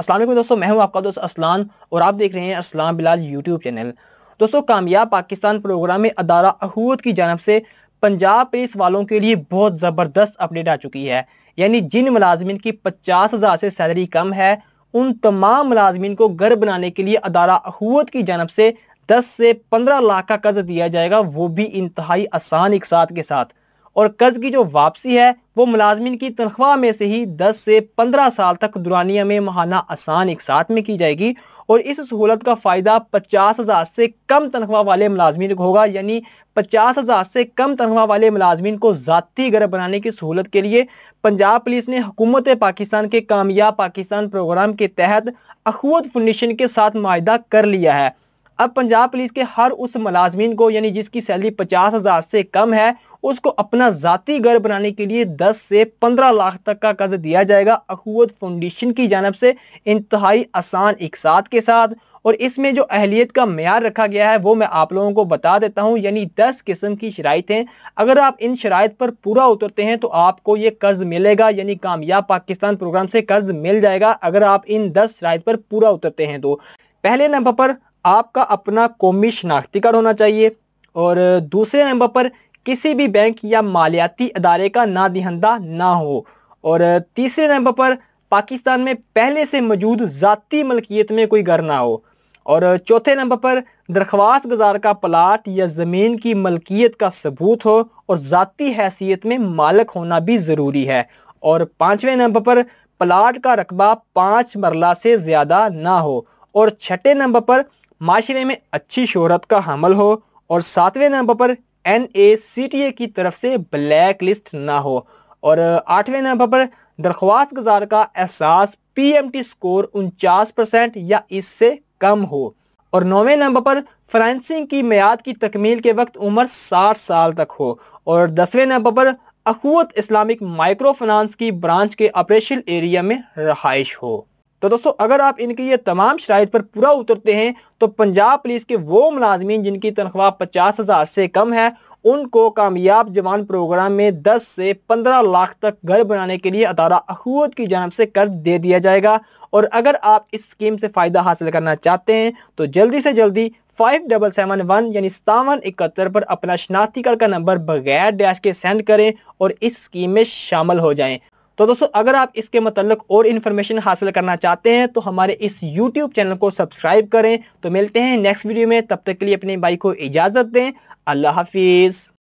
असलम दोस्तों मैं हूं आपका दोस्त असलान और आप देख रहे हैं असलाम बिलाल यूट्यूब चैनल दोस्तों कामयाब पाकिस्तान प्रोग्राम में अदारा अहूद की जानब से पंजाब पुलिस वालों के लिए बहुत ज़बरदस्त अपडेट आ चुकी है यानी जिन मुलाजमन की पचास हज़ार से सैलरी कम है उन तमाम मुलाजमन को घर बनाने के लिए अदारा अहूत की जानब से दस से पंद्रह लाख का कर्ज दिया जाएगा वो भी इंतहाई आसान इकसात के साथ और कर्ज की जो वापसी है वो मुलाजमिन की तनख्वाह में से ही 10 से 15 साल तक दुरानिया में महाना आसान एक साथ में की जाएगी और इस सहूलत का फ़ायदा पचास हज़ार से कम तनख्वाह वाले मुलाजमी को होगा यानी पचास हज़ार से कम तनख्वाह वाले मुलाजमन को ज़ाती घर बनाने की सहूलत के लिए पंजाब पुलिस ने हुकूमत पाकिस्तान के कामयाब पाकिस्तान प्रोग्राम के तहत अखवत फाउंडेशन के साथ माहा कर लिया है अब पंजाब पुलिस के हर उस मुलाजमीन को यानी जिसकी सैलरी पचास हज़ार से कम है उसको अपना ज़ाती घर बनाने के लिए 10 से 15 लाख तक का कर्ज दिया जाएगा अखूत फाउंडेशन की जानब से इंतहाई आसान इकसात के साथ और इसमें जो अहलियत का मैार रखा गया है वो मैं आप लोगों को बता देता हूँ यानी दस किस्म की शराइ अगर आप इन शराइ पर पूरा उतरते हैं तो आपको ये कर्ज मिलेगा यानी कामयाब पाकिस्तान प्रोग्राम से कर्ज मिल जाएगा अगर आप इन दस शराइ पर पूरा उतरते हैं तो पहले नंबर पर आपका अपना कौमी शनाख्ती कार्ड होना चाहिए और दूसरे नंबर पर किसी भी बैंक या मालियाती अदारे का ना दिहंदा ना हो और तीसरे नंबर पर पाकिस्तान में पहले से मौजूद ज़ाती मलकियत में कोई घर ना हो और चौथे नंबर पर दरख्वास्त गुजार का प्लाट या ज़मीन की मलकियत का सबूत हो और ज़ाती हैसियत में मालक होना भी ज़रूरी है और पाँचवें नंबर पर प्लाट का रकबा पाँच मरला से ज़्यादा ना हो और छठे नंबर पर माशरे में अच्छी शहरत का हमल हो और सातवें नंबर पर N A C T A की तरफ से ब्लैक लिस्ट ना हो और आठवें नंबर पर दरख्वास्त गुजार का एहसास पी एम टी स्कोर उनचास परसेंट या इससे कम हो और नौवें नंबर पर फ्रांसिंग की मैद की तकमील के वक्त उम्र साठ साल तक हो और दसवें नंबर पर अखवत इस्लामिक माइक्रो फाइनेंस की ब्रांच के ऑपरेशन एरिया में रहाइश हो तो दोस्तों अगर आप इनकी ये तमाम शराइ पर पूरा उतरते हैं तो पंजाब पुलिस के वो मुलाजमी जिनकी तनख्वाह पचास हज़ार से कम है उनको कामयाब जवान प्रोग्राम में 10 से 15 लाख तक घर बनाने के लिए अदारा अखूत की जानब से कर्ज दे दिया जाएगा और अगर आप इस स्कीम से फ़ायदा हासिल करना चाहते हैं तो जल्दी से जल्दी फाइव डबल सेवन वन यानी सतावन इकहत्तर पर अपना शनाख्ती कार्ड का नंबर बगैर डैश के सेंड करें और इस स्कीम में शामिल हो जाएं तो दोस्तों अगर आप इसके मतलब और इन्फॉर्मेशन हासिल करना चाहते हैं तो हमारे इस यूट्यूब चैनल को सब्सक्राइब करें तो मिलते हैं नेक्स्ट वीडियो में तब तक के लिए अपने भाई को इजाज़त दें अल्लाह हाफिज़